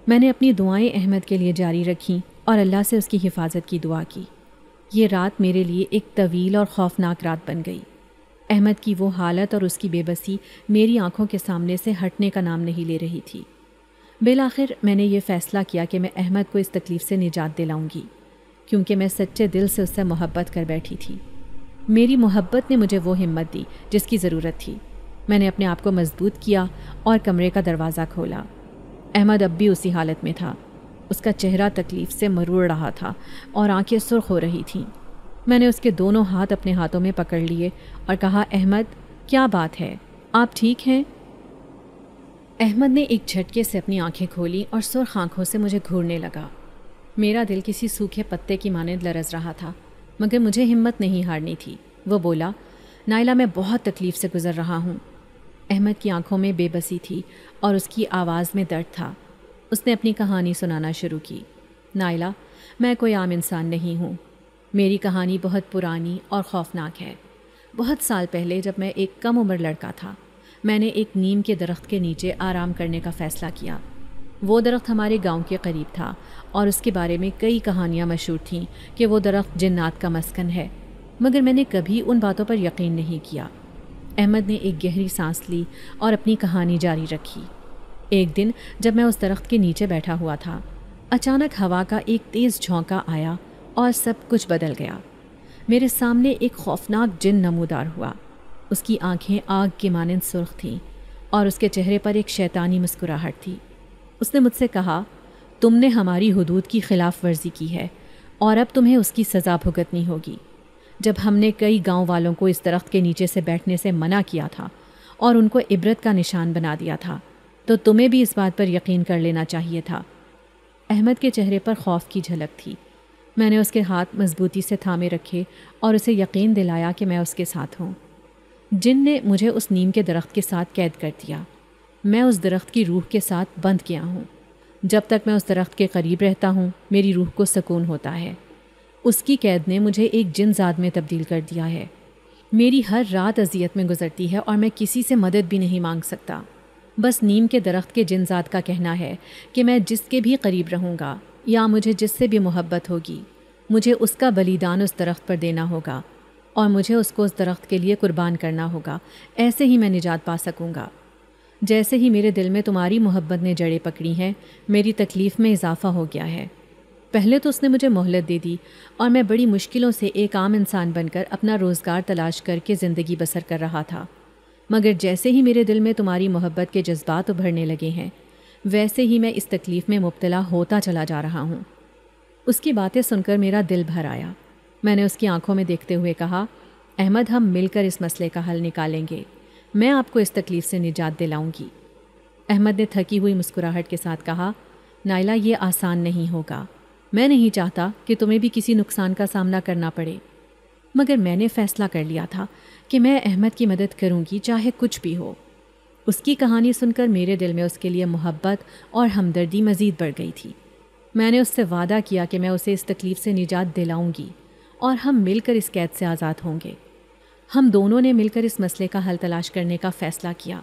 मैंने अपनी दुआएं अहमद के लिए जारी रखीं और अल्लाह से उसकी हिफाजत की दुआ की ये रात मेरे लिए एक तवील और खौफनाक रात बन गई अहमद की वो हालत और उसकी बेबसी मेरी आंखों के सामने से हटने का नाम नहीं ले रही थी बिल आखिर मैंने ये फ़ैसला किया कि मैं अहमद को इस तकलीफ़ से निजात दिलाऊंगी क्योंकि मैं सच्चे दिल से उससे मोहब्बत कर बैठी थी मेरी मोहब्बत ने मुझे वो हिम्मत दी जिसकी ज़रूरत थी मैंने अपने आप को मजबूत किया और कमरे का दरवाज़ा खोला अहमद अब भी उसी हालत में था उसका चेहरा तकलीफ़ से मरूड़ रहा था और आंखें सुर्ख हो रही थीं मैंने उसके दोनों हाथ अपने हाथों में पकड़ लिए और कहा अहमद क्या बात है आप ठीक हैं अहमद ने एक झटके से अपनी आंखें खोली और सुरख आंखों से मुझे घूरने लगा मेरा दिल किसी सूखे पत्ते की मानद लरस रहा था मगर मुझे हिम्मत नहीं हारनी थी वो बोला नायला मैं बहुत तकलीफ़ से गुज़र रहा हूँ अहमद की आंखों में बेबसी थी और उसकी आवाज़ में दर्द था उसने अपनी कहानी सुनाना शुरू की नायला मैं कोई आम इंसान नहीं हूँ मेरी कहानी बहुत पुरानी और खौफनाक है बहुत साल पहले जब मैं एक कम उम्र लड़का था मैंने एक नीम के दरख्त के नीचे आराम करने का फ़ैसला किया वो दरख्त हमारे गांव के करीब था और उसके बारे में कई कहानियाँ मशहूर थीं कि वो दरख्त जन्नात का मस्कन है मगर मैंने कभी उन बातों पर यकीन नहीं किया अहमद ने एक गहरी सांस ली और अपनी कहानी जारी रखी एक दिन जब मैं उस दरख्त के नीचे बैठा हुआ था अचानक हवा का एक तेज़ झोंका आया और सब कुछ बदल गया मेरे सामने एक खौफनाक जिन नमोदार हुआ उसकी आंखें आग के मानंद सुर्ख थीं और उसके चेहरे पर एक शैतानी मुस्कुराहट थी उसने मुझसे कहा तुमने हमारी हदूद की ख़िलाफ़ वर्जी की है और अब तुम्हें उसकी सज़ा भुगतनी होगी जब हमने कई गांव वालों को इस दरख्त के नीचे से बैठने से मना किया था और उनको इबरत का निशान बना दिया था तो तुम्हें भी इस बात पर यकीन कर लेना चाहिए था अहमद के चेहरे पर खौफ की झलक थी मैंने उसके हाथ मजबूती से थामे रखे और उसे यकीन दिलाया कि मैं उसके साथ हूँ जिन ने मुझे उस नीम के दरख्त के साथ कैद कर दिया मैं उस दरख्त की रूह के साथ बंद किया हूँ जब तक मैं उस दरख्त के करीब रहता हूँ मेरी रूह को सुकून होता है उसकी कैद ने मुझे एक जिनजाद में तब्दील कर दिया है मेरी हर रात अजियत में गुजरती है और मैं किसी से मदद भी नहीं मांग सकता बस नीम के दरख्त के जिनजात का कहना है कि मैं जिसके भी करीब रहूँगा या मुझे जिससे भी मोहब्बत होगी मुझे उसका बलिदान उस दरख्त पर देना होगा और मुझे उसको उस दरख्त के लिए कुर्बान करना होगा ऐसे ही मैं निजात पा सकूँगा जैसे ही मेरे दिल में तुम्हारी मोहब्बत ने जड़ें पकड़ी हैं मेरी तकलीफ़ में इजाफ़ा हो गया है पहले तो उसने मुझे मोहलत दे दी और मैं बड़ी मुश्किलों से एक आम इंसान बनकर अपना रोज़गार तलाश करके ज़िंदगी बसर कर रहा था मगर जैसे ही मेरे दिल में तुम्हारी मोहब्बत के जज्बात उभरने लगे हैं वैसे ही मैं इस तकलीफ़ में मुबतला होता चला जा रहा हूँ उसकी बातें सुनकर मेरा दिल भर आया मैंने उसकी आंखों में देखते हुए कहा अहमद हम मिलकर इस मसले का हल निकालेंगे मैं आपको इस तकलीफ़ से निजात दिलाऊंगी अहमद ने थकी हुई मुस्कुराहट के साथ कहा नायला ये आसान नहीं होगा मैं नहीं चाहता कि तुम्हें भी किसी नुकसान का सामना करना पड़े मगर मैंने फ़ैसला कर लिया था कि मैं अहमद की मदद करूंगी चाहे कुछ भी हो उसकी कहानी सुनकर मेरे दिल में उसके लिए मोहब्बत और हमदर्दी मज़ीद बढ़ गई थी मैंने उससे वादा किया कि मैं उसे इस तकलीफ़ से निजात दिलाऊंगी और हम मिलकर इस कैद से आज़ाद होंगे हम दोनों ने मिलकर इस मसले का हल तलाश करने का फ़ैसला किया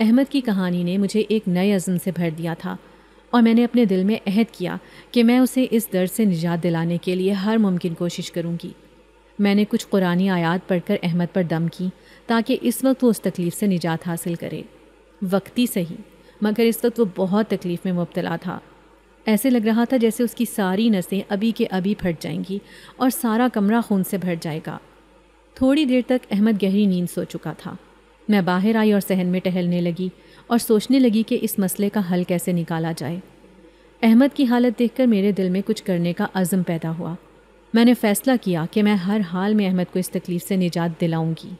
अहमद की कहानी ने मुझे एक नए अज़म से भर दिया था और मैंने अपने दिल में अहद किया कि मैं उसे इस दर्द से निजात दिलाने के लिए हर मुमकिन कोशिश करूँगी मैंने कुछ कुरानी आयात पढ़कर अहमद पर दम की ताकि इस वक्त वो उस तकलीफ़ से निजात हासिल करे वक्ती सही मगर इस वक्त वो बहुत तकलीफ़ में मुबतला था ऐसे लग रहा था जैसे उसकी सारी नसें अभी के अभी फट जाएंगी और सारा कमरा खून से भर जाएगा थोड़ी देर तक अहमद गहरी नींद सो चुका था मैं बाहर आई और सहन में टहलने लगी और सोचने लगी कि इस मसले का हल कैसे निकाला जाए अहमद की हालत देखकर मेरे दिल में कुछ करने का अज़म पैदा हुआ मैंने फ़ैसला किया कि मैं हर हाल में अहमद को इस तकलीफ़ से निजात दिलाऊंगी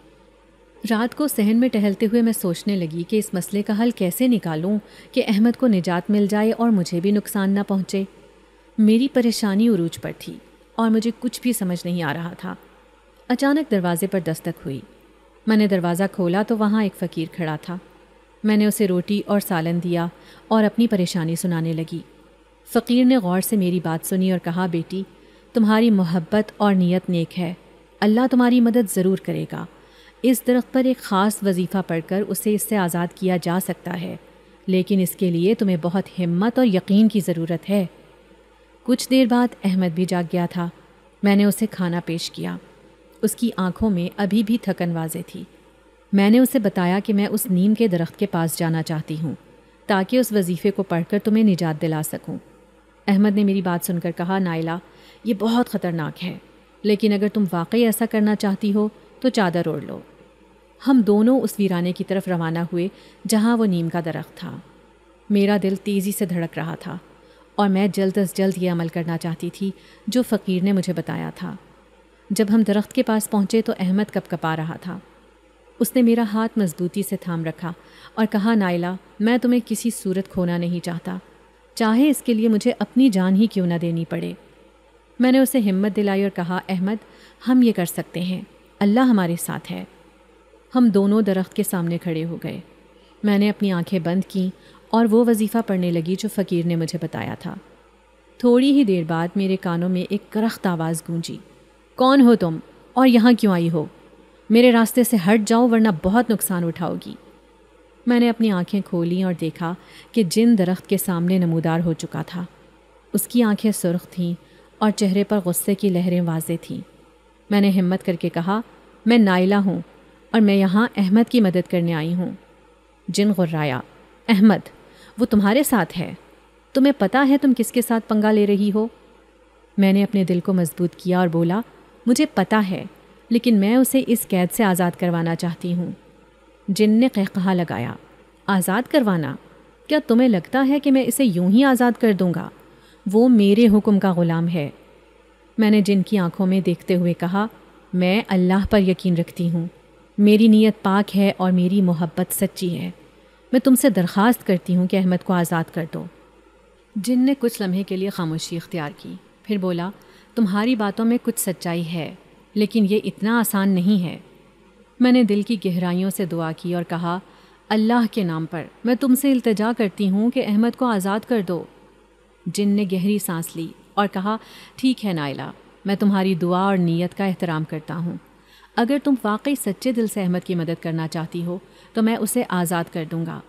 रात को सहन में टहलते हुए मैं सोचने लगी कि इस मसले का हल कैसे निकालूं कि अहमद को निजात मिल जाए और मुझे भी नुकसान न पहुंचे मेरी परेशानी उरूज पर थी और मुझे कुछ भी समझ नहीं आ रहा था अचानक दरवाजे पर दस्तक हुई मैंने दरवाज़ा खोला तो वहाँ एक फ़कीर खड़ा था मैंने उसे रोटी और सालन दिया और अपनी परेशानी सुनाने लगी फ़कीर ने गौर से मेरी बात सुनी और कहा बेटी तुम्हारी मोहब्बत और नीयत नेक है अल्लाह तुम्हारी मदद ज़रूर करेगा इस दरख्त पर एक ख़ास वजीफ़ा पढ़कर उसे इससे आज़ाद किया जा सकता है लेकिन इसके लिए तुम्हें बहुत हिम्मत और यकीन की ज़रूरत है कुछ देर बाद अहमद भी जाग गया था मैंने उसे खाना पेश किया उसकी आंखों में अभी भी थकन वाजे थी मैंने उसे बताया कि मैं उस नीम के दरख्त के पास जाना चाहती हूँ ताकि उस वजीफ़े को पढ़कर तुम्हें निजात दिला सकूँ अहमद ने मेरी बात सुनकर कहा नाइला ये बहुत ख़तरनाक है लेकिन अगर तुम वाकई ऐसा करना चाहती हो तो चादर ओढ़ लो हम दोनों उस वीराने की तरफ रवाना हुए जहाँ वो नीम का दरख्त था मेरा दिल तेज़ी से धड़क रहा था और मैं जल्द अज जल्द ये अमल करना चाहती थी जो फ़कीर ने मुझे बताया था जब हम दरख्त के पास पहुँचे तो अहमद कपा रहा था उसने मेरा हाथ मजबूती से थाम रखा और कहा नाइला मैं तुम्हें किसी सूरत खोना नहीं चाहता चाहे इसके लिए मुझे अपनी जान ही क्यों ना देनी पड़े मैंने उसे हिम्मत दिलाई और कहा अहमद हम ये कर सकते हैं अल्लाह हमारे साथ है हम दोनों दरख्त के सामने खड़े हो गए मैंने अपनी आंखें बंद की और वो वजीफ़ा पढ़ने लगी जो फ़कीर ने मुझे बताया था थोड़ी ही देर बाद मेरे कानों में एक करख्त आवाज़ गूंजी कौन हो तुम और यहाँ क्यों आई हो मेरे रास्ते से हट जाओ वरना बहुत नुकसान उठाओगी मैंने अपनी आंखें खोली और देखा कि जिन दरख्त के सामने नमूदार हो चुका था उसकी आंखें सुर्ख थीं और चेहरे पर गुस्से की लहरें वाजे थीं मैंने हिम्मत करके कहा मैं नाइला हूँ और मैं यहाँ अहमद की मदद करने आई हूँ जिन गुर्राया अहमद वो तुम्हारे साथ है तुम्हें पता है तुम किसके साथ पंगा ले रही हो मैंने अपने दिल को मजबूत किया और बोला मुझे पता है लेकिन मैं उसे इस कैद से आज़ाद करवाना चाहती हूँ जिन ने कहकहा लगाया आज़ाद करवाना क्या तुम्हें लगता है कि मैं इसे यूं ही आज़ाद कर दूंगा वो मेरे हुक्म का ग़ुलाम है मैंने जिन की आंखों में देखते हुए कहा मैं अल्लाह पर यकीन रखती हूँ मेरी नीयत पाक है और मेरी मोहब्बत सच्ची है मैं तुमसे दरख्वास्त करती हूँ कि अहमद को आज़ाद कर दो जिन ने कुछ लम्हे के लिए खामोशी इख्तियार की फिर बोला तुम्हारी बातों में कुछ सच्चाई है लेकिन ये इतना आसान नहीं है मैंने दिल की गहराइयों से दुआ की और कहा अल्लाह के नाम पर मैं तुमसे इल्तजा करती हूँ कि अहमद को आज़ाद कर दो जिन ने गहरी सांस ली और कहा ठीक है नायला मैं तुम्हारी दुआ और नीयत का एहतराम करता हूँ अगर तुम वाकई सच्चे दिल से अहमद की मदद करना चाहती हो तो मैं उसे आज़ाद कर दूंगा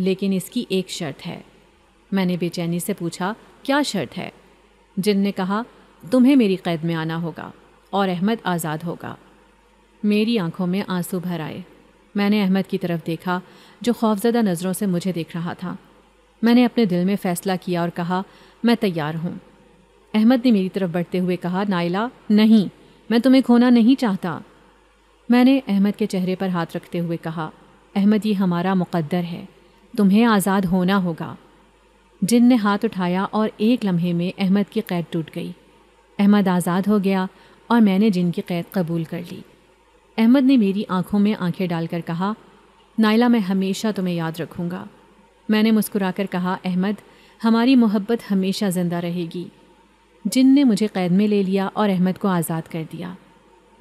लेकिन इसकी एक शर्त है मैंने बेचैनी से पूछा क्या शर्त है जिन ने कहा तुम्हें मेरी कैद में आना होगा और अहमद आज़ाद होगा मेरी आंखों में आंसू भर आए मैंने अहमद की तरफ देखा जो खौफजदा नज़रों से मुझे देख रहा था मैंने अपने दिल में फ़ैसला किया और कहा मैं तैयार हूँ अहमद ने मेरी तरफ बढ़ते हुए कहा नाइला नहीं मैं तुम्हें खोना नहीं चाहता मैंने अहमद के चेहरे पर हाथ रखते हुए कहा अहमद ये हमारा मुकद्दर है तुम्हें आज़ाद होना होगा जिन ने हाथ उठाया और एक लम्हे में अहमद की कैद टूट गई अहमद आज़ाद हो गया और मैंने जिन की कैद कबूल कर ली अहमद ने मेरी आंखों में आंखें डालकर कहा नायला मैं हमेशा तुम्हें याद रखूँगा मैंने मुस्कुराकर कहा अहमद हमारी मोहब्बत हमेशा ज़िंदा रहेगी जिन ने मुझे कैद में ले लिया और अहमद को आज़ाद कर दिया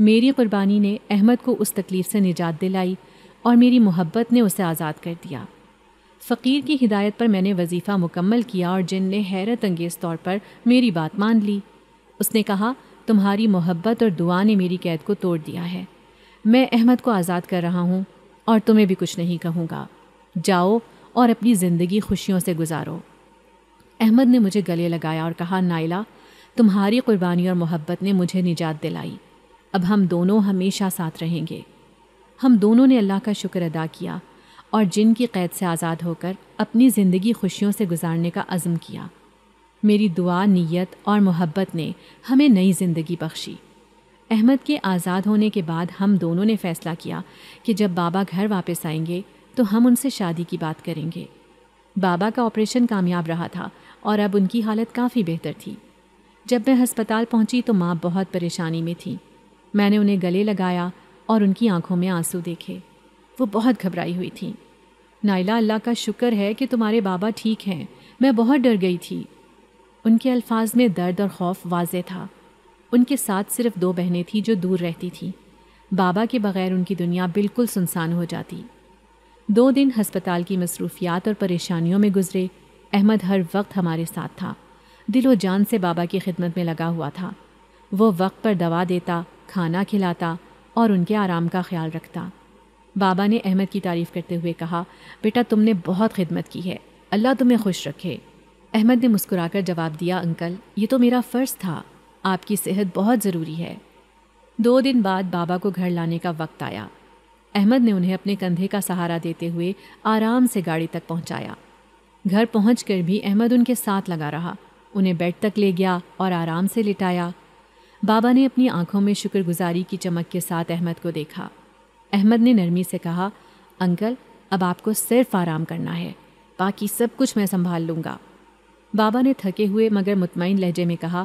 मेरी क़ुरबानी ने अहमद को उस तकलीफ़ से निजात दिलाई और मेरी मोहब्बत ने उसे आज़ाद कर दिया फ़कीर की हिदायत पर मैंने वजीफ़ा मुकम्मल किया और जिन ने हैरत अंगेज़ तौर पर मेरी बात मान ली उसने कहा तुम्हारी मोहब्बत और दुआ ने मेरी कैद को तोड़ दिया है मैं अहमद को आज़ाद कर रहा हूँ और तुम्हें भी कुछ नहीं कहूँगा जाओ और अपनी ज़िंदगी खुशियों से गुजारो अहमद ने मुझे गले लगाया और कहा नाइला तुम्हारी क़ुरबानी और मोहब्बत ने मुझे निजात दिलाई अब हम दोनों हमेशा साथ रहेंगे हम दोनों ने अल्लाह का शुक्र अदा किया और जिन की कैद से आज़ाद होकर अपनी ज़िंदगी खुशियों से गुजारने का अज़म किया मेरी दुआ नीयत और मोहब्बत ने हमें नई ज़िंदगी बख्शी अहमद के आज़ाद होने के बाद हम दोनों ने फ़ैसला किया कि जब बाबा घर वापस आएंगे तो हम उनसे शादी की बात करेंगे बाबा का ऑपरेशन कामयाब रहा था और अब उनकी हालत काफ़ी बेहतर थी जब मैं हस्पताल पहुंची तो माँ बहुत परेशानी में थी मैंने उन्हें गले लगाया और उनकी आंखों में आंसू देखे वो बहुत घबराई हुई थी नाइला अल्लाह का शुक्र है कि तुम्हारे बाबा ठीक हैं मैं बहुत डर गई थी उनके अल्फाज में दर्द और खौफ वाज था उनके साथ सिर्फ दो बहनें थीं जो दूर रहती थीं बाबा के बगैर उनकी दुनिया बिल्कुल सुनसान हो जाती दो दिन हस्पताल की मसरूफियात और परेशानियों में गुजरे अहमद हर वक्त हमारे साथ था दिलो जान से बाबा की खिदमत में लगा हुआ था वो वक्त पर दवा देता खाना खिलाता और उनके आराम का ख्याल रखता बाबा ने अहमद की तारीफ़ करते हुए कहा बेटा तुमने बहुत खिदमत की है अल्लाह तुम्हें खुश रखे अहमद ने मुस्कुराकर जवाब दिया अंकल ये तो मेरा फ़र्ज़ था आपकी सेहत बहुत ज़रूरी है दो दिन बाद बाबा को घर लाने का वक्त आया अहमद ने उन्हें अपने कंधे का सहारा देते हुए आराम से गाड़ी तक पहुंचाया। घर पहुंचकर भी अहमद उनके साथ लगा रहा उन्हें बेड तक ले गया और आराम से लिटाया बाबा ने अपनी आंखों में शुक्रगुजारी की चमक के साथ अहमद को देखा अहमद ने नरमी से कहा अंकल अब आपको सिर्फ आराम करना है बाकी सब कुछ मैं संभाल लूँगा बाबा ने थके हुए मगर मुतमिन लहजे में कहा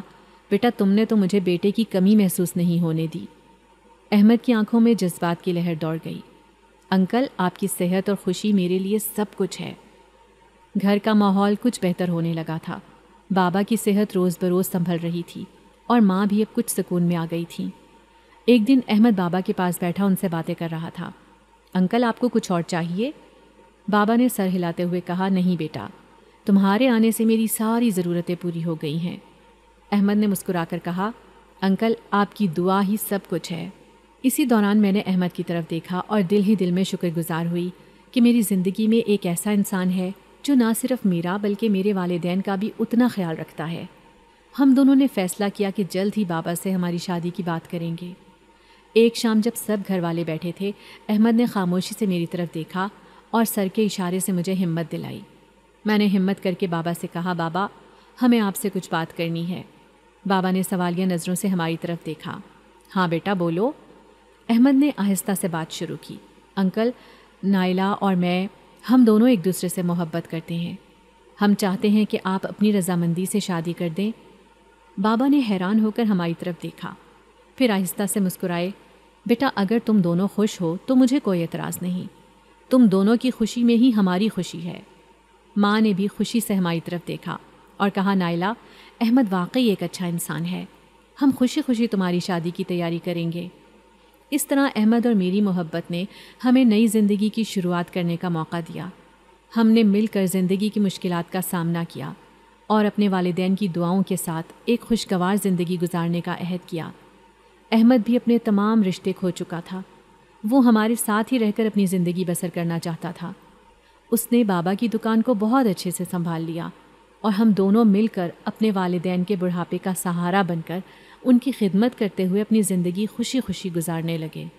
बेटा तुमने तो मुझे बेटे की कमी महसूस नहीं होने दी अहमद की आंखों में जज्बात की लहर दौड़ गई अंकल आपकी सेहत और खुशी मेरे लिए सब कुछ है घर का माहौल कुछ बेहतर होने लगा था बाबा की सेहत रोज़ बरोज़ संभल रही थी और माँ भी अब कुछ सुकून में आ गई थी एक दिन अहमद बाबा के पास बैठा उनसे बातें कर रहा था अंकल आपको कुछ और चाहिए बाबा ने सर हिलाते हुए कहा नहीं बेटा तुम्हारे आने से मेरी सारी ज़रूरतें पूरी हो गई हैं अहमद ने मुस्कुराकर कहा अंकल आपकी दुआ ही सब कुछ है इसी दौरान मैंने अहमद की तरफ देखा और दिल ही दिल में शुक्रगुजार हुई कि मेरी ज़िंदगी में एक ऐसा इंसान है जो ना सिर्फ मेरा बल्कि मेरे वालदेन का भी उतना ख्याल रखता है हम दोनों ने फैसला किया कि जल्द ही बाबा से हमारी शादी की बात करेंगे एक शाम जब सब घर वाले बैठे थे अहमद ने खामोशी से मेरी तरफ़ देखा और सर के इशारे से मुझे हिम्मत दिलाई मैंने हिम्मत करके बाबा से कहा बाबा हमें आपसे कुछ बात करनी है बाबा ने सवालिया नज़रों से हमारी तरफ़ देखा हाँ बेटा बोलो अहमद ने आहिस्ता से बात शुरू की अंकल नाइला और मैं हम दोनों एक दूसरे से मोहब्बत करते हैं हम चाहते हैं कि आप अपनी रजामंदी से शादी कर दें बाबा ने हैरान होकर हमारी तरफ देखा फिर आहिस्ता से मुस्कुराए बेटा अगर तुम दोनों खुश हो तो मुझे कोई एतराज़ नहीं तुम दोनों की खुशी में ही हमारी खुशी है माँ ने भी खुशी से हमारी तरफ देखा और कहा नायला अहमद वाकई एक अच्छा इंसान है हम खुशी खुशी तुम्हारी शादी की तैयारी करेंगे इस तरह अहमद और मेरी मोहब्बत ने हमें नई ज़िंदगी की शुरुआत करने का मौका दिया हमने मिलकर ज़िंदगी की मुश्किलात का सामना किया और अपने वालदेन की दुआओं के साथ एक खुशगवार ज़िंदगी गुजारने का अहद किया अहमद भी अपने तमाम रिश्ते खो चुका था वो हमारे साथ ही रहकर अपनी ज़िंदगी बसर करना चाहता था उसने बाबा की दुकान को बहुत अच्छे से संभाल लिया और हम दोनों मिलकर अपने वालदेन के बुढ़ापे का सहारा बनकर उनकी खिदमत करते हुए अपनी ज़िंदगी खुशी खुशी गुजारने लगे